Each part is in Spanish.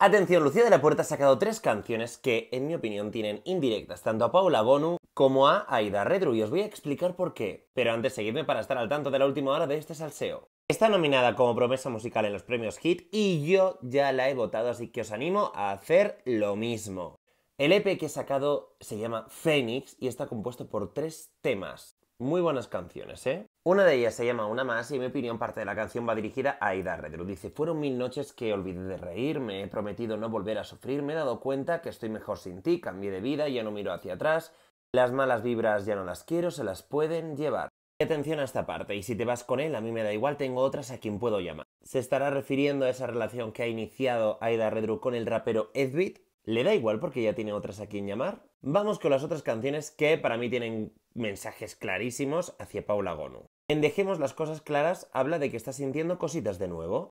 Atención, Lucía de la Puerta ha sacado tres canciones que, en mi opinión, tienen indirectas tanto a Paula Bonu como a Aida Redru y os voy a explicar por qué. Pero antes seguidme para estar al tanto de la última hora de este salseo. Está nominada como promesa musical en los premios Hit y yo ya la he votado, así que os animo a hacer lo mismo. El EP que he sacado se llama Phoenix y está compuesto por tres temas. Muy buenas canciones, ¿eh? Una de ellas se llama Una más y en mi opinión parte de la canción va dirigida a Aida Redru. Dice, fueron mil noches que olvidé de reír, me he prometido no volver a sufrir, me he dado cuenta que estoy mejor sin ti, cambié de vida, ya no miro hacia atrás, las malas vibras ya no las quiero, se las pueden llevar. Y atención a esta parte, y si te vas con él, a mí me da igual, tengo otras a quien puedo llamar. Se estará refiriendo a esa relación que ha iniciado Aida Redru con el rapero Edbit, le da igual porque ya tiene otras a quien llamar. Vamos con las otras canciones que para mí tienen mensajes clarísimos hacia Paula Gonu. En Dejemos las cosas claras habla de que está sintiendo cositas de nuevo.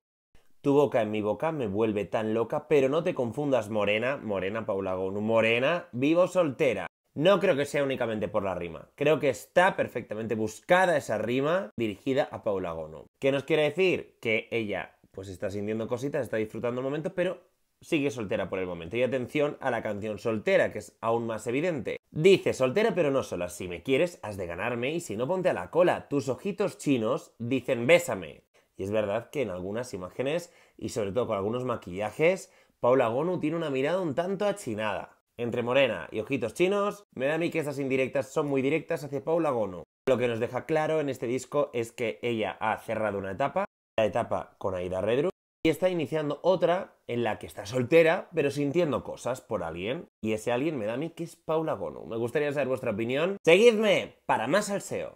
Tu boca en mi boca me vuelve tan loca, pero no te confundas, morena, morena Paula Gonu, morena, vivo soltera. No creo que sea únicamente por la rima. Creo que está perfectamente buscada esa rima dirigida a Paula Gono. ¿Qué nos quiere decir? Que ella pues está sintiendo cositas, está disfrutando el momento, pero sigue soltera por el momento. Y atención a la canción soltera, que es aún más evidente. Dice, soltera pero no sola, si me quieres has de ganarme y si no ponte a la cola, tus ojitos chinos dicen bésame. Y es verdad que en algunas imágenes y sobre todo con algunos maquillajes, Paula Gonu tiene una mirada un tanto achinada. Entre morena y ojitos chinos, me da a mí que esas indirectas son muy directas hacia Paula Gonu. Lo que nos deja claro en este disco es que ella ha cerrado una etapa, la etapa con Aida Redru, y está iniciando otra en la que está soltera, pero sintiendo cosas por alguien. Y ese alguien me da a mí que es Paula Bono. Me gustaría saber vuestra opinión. Seguidme para más al